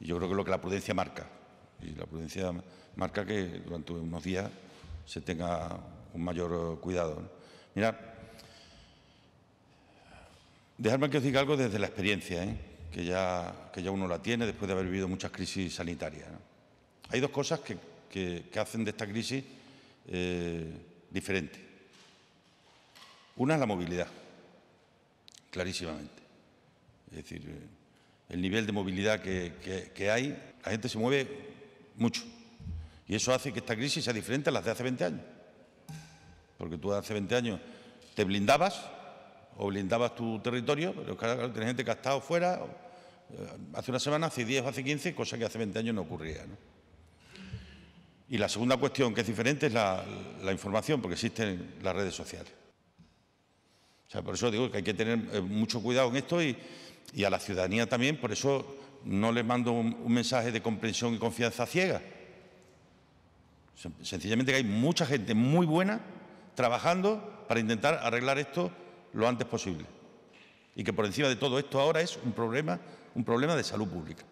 Y yo creo que lo que la prudencia marca. Y la prudencia marca que durante unos días se tenga un mayor eh, cuidado. ¿no? Mira, que os diga algo desde la experiencia, ¿eh? que, ya, que ya uno la tiene después de haber vivido muchas crisis sanitarias. Hay dos cosas que, hacen de esta crisis eh, diferente. Una es la movilidad, clarísimamente. Es decir, el nivel de movilidad que, hay, la gente se mueve mucho. Y eso hace que esta crisis sea diferente a las de hace 20 años. Porque tú hace 20 años te blindabas o blindabas tu territorio, pero claro, tienes gente que ha estado fuera eh, hace una semana, hace 10 o hace 15, cosa que hace 20 años no ocurría. Y la segunda cuestión que es diferente es la, información, porque existen las redes sociales. O sea, por eso digo que hay que tener eh, mucho cuidado en esto y, y a la ciudadanía también, por eso no les mando un, mensaje de comprensión y confianza ciega. Sencillamente que hay mucha gente muy buena trabajando para intentar arreglar esto lo antes posible. Y que por encima de todo esto ahora es un problema, un problema de salud pública.